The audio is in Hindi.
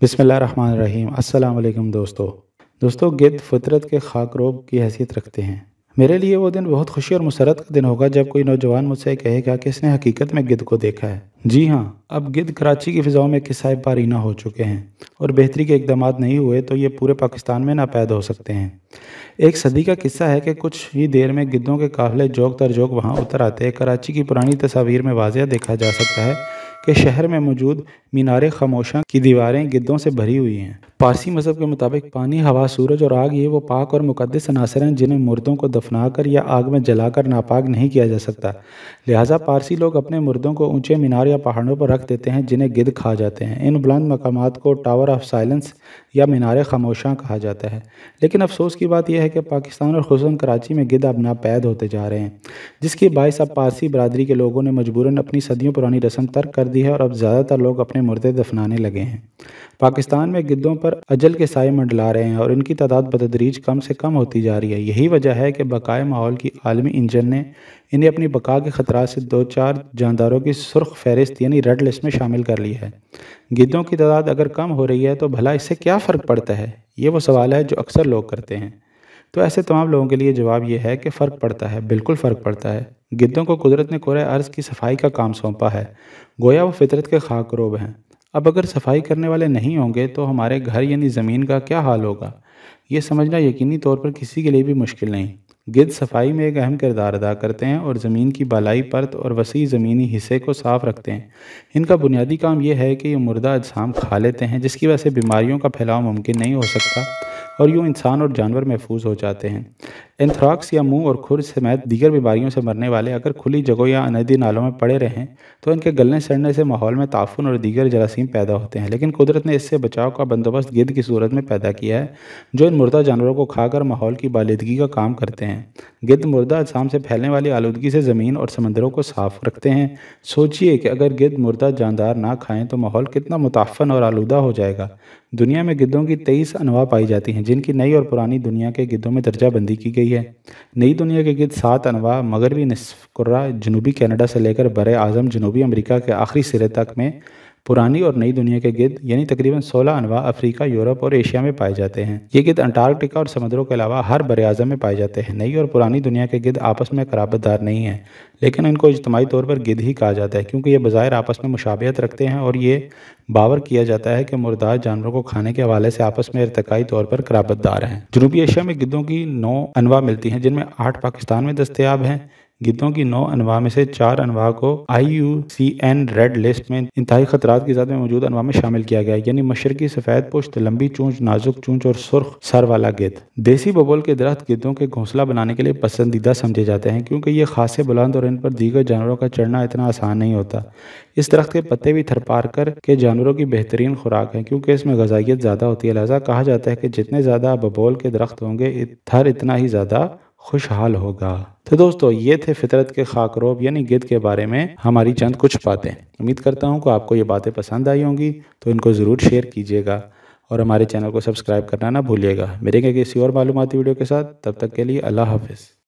बिसमीम अल्लाम दोस्तों दोस्तों गिद्ध फितरत के खाक रोग की हैसियत रखते हैं मेरे लिए वो दिन बहुत खुशी और मुसरत का दिन होगा जब कोई नौजवान मुझसे कहेगा कि इसने हकीकत में गिद्ध को देखा है जी हाँ अब गिद्ध कराची की फ़िज़ाओं में किसाए पारीना हो चुके हैं और बेहतरी के इकदाम नहीं हुए तो ये पूरे पाकिस्तान में ना पैदा हो सकते हैं एक सदी का किस्सा है कि कुछ ही देर में गिद्धों के काफिले जोक दर जोक वहाँ उतर आते हैं कराची की पुरानी तस्वीर में वाजिया देखा जा सकता है कि शहर में मौजूद मीनार खामोशा की दीवारें गिद्धों से भरी हुई हैं पारसी मजहब के मुताबिक पानी हवा सूरज और आग ये वो पाक और मुकदस अनासर हैं जिन्हें मुर्दों को दफना कर या आग में जलाकर नापाक नहीं किया जा सकता लिहाजा पारसी लोग अपने मुर्दों को ऊंचे मीनार या पहाड़ों पर रख देते हैं जिन्हें गिद्ध खा जाते हैं इन बुलंद मकाम को टावर ऑफ साइलेंस या मीनार खामोशा कहा जाता है लेकिन अफसोस की बात यह है कि पाकिस्तान और खसूस कराची में गिद्ध अब नापैद होते जा रहे हैं जिसके बायस अब पारसी बरदरी के लोगों ने मजबूरन अपनी सदियों पुरानी रस्म तर्क कर कर दी है और अब ज़्यादातर लोग अपने मुर्दे दफनाने लगे हैं पाकिस्तान में गिद्धों पर अजल के साय मंडला रहे हैं और इनकी तादाद बतदरीज कम से कम होती जा रही है यही वजह है कि बकाए माहौल की आलमी इंजन ने इन्हें अपनी बका के ख़तरा से दो चार जानदारों की सुर्ख फहरिस्त यानी रेड लिस्ट में शामिल कर लिया है गिद्धों की तादाद अगर कम हो रही है तो भला इससे क्या फ़र्क पड़ता है ये वो सवाल है जो अक्सर लोग करते हैं तो ऐसे तमाम लोगों के लिए जवाब यह है कि फ़र्क पड़ता है बिल्कुल फ़र्क पड़ता है गिद्धों को कुदरत ने कोरे अर्ज की सफाई का काम सौंपा है गोया व फितरत के खाक रोब हैं अब अगर सफाई करने वाले नहीं होंगे तो हमारे घर यानी ज़मीन का क्या हाल होगा ये समझना यकीनी तौर पर किसी के लिए भी मुश्किल नहीं गिद्ध सफाई में एक अहम किरदार अदा करते हैं और ज़मीन की बालाई परत और वसी ज़मीनी हिस्से को साफ रखते हैं इनका बुनियादी काम यह है कि ये मुर्दा अजसाम खा लेते हैं जिसकी वजह से बीमारियों का फैलाव मुमकिन नहीं हो सकता और यूँ इंसान और जानवर महफूज हो जाते हैं एंथ्रॉक्स या मुंह और खुर समेत दीगर बीमारियों से मरने वाले अगर खुली जगहों या अनदी नालों में पड़े रहें तो इनके गलने सड़ने से माहौल में ताफुन और दीगर जरासीम पैदा होते हैं लेकिन कुदरत ने इससे बचाव का बंदोबस्त गिद्ध की सूरत में पैदा किया है जो इन मुर्दा जानवरों को खाकर माहौल की बालिदगी का काम करते हैं गिद्ध मुर्दा अजसाम से फैलने वाली आलूदगी से ज़मीन और समंदरों को साफ रखते हैं सोचिए कि अगर गिद्ध मुर्दा जानदार ना खाएँ तो माहौल कितना मुताफ़न और आलूदा हो जाएगा दुनिया में गिद्धों की तेईस अनवा पाई जाती हैं जिनकी नई और पुरानी दुनिया के गिद्धों में दर्जाबंदी की गई गई है नई दुनिया के गीत सात अनवा मगरबी नस्कुर्रा जनूबी कनाडा से लेकर बर आज़म जनूबी अमेरिका के आखिरी सिरे तक में पुरानी और नई दुनिया के गिद्ध यानी तकरीबन 16 अनवा अफ्रीका यूरोप और एशिया में पाए जाते हैं ये गिद्ध अंटार्कटिका और समुद्रों के अलावा हर बरआज़ा में पाए जाते हैं नई और पुरानी दुनिया के गिद्ध आपस में खराबतदार नहीं है लेकिन इनको इज्तमाही तौर पर गिद्ध ही कहा जाता है क्योंकि ये बाज़ाहिर आपस में मुशाबियत रखते हैं और ये बावर किया जाता है कि मुर्दार जानवरों को खाने के हवाले से आपस में इरतकाई तौर पर खराबतदार हैं जनूबी एशिया में गिद्धों की नौ अनवा मिलती हैं जिनमें आठ पाकिस्तान में दस्तियाब हैं गिद्धों की नौ अनवाह में से चार अनवाह को I U C N red list में इंतहाई खतरा की ज़्यादा मौजूद अनवाह में शामिल किया गया यानी मशरकी सफ़ेद पुष्ट लंबी चूंच नाजुक चूंच और सुर्ख सर वाला गिद्ध देसी बबोल के दरख्त गिद्धों के घोंसला बनाने के लिए पसंदीदा समझे जाते हैं क्योंकि ये खासे बुलंद और इन पर दीगर जानवरों का चढ़ना इतना आसान नहीं होता इस दरख्त के पत्ते भी थरपार कर के जानवरों की बेहतरीन खुराक है क्योंकि इसमें गजाइत ज़्यादा होती है लिहाजा कहा जाता है कि जितने ज़्यादा बबोल के दरख्त होंगे थर इतना ही ज़्यादा खुशहाल होगा तो दोस्तों ये थे फितरत के खाकरोब यानी गिद्ध के बारे में हमारी चंद कुछ बातें उम्मीद करता हूँ कि आपको ये बातें पसंद आई होंगी तो इनको ज़रूर शेयर कीजिएगा और हमारे चैनल को सब्सक्राइब करना ना भूलिएगा मिलेंगे किसी और मालूमती वीडियो के साथ तब तक के लिए अल्लाह हाफिज़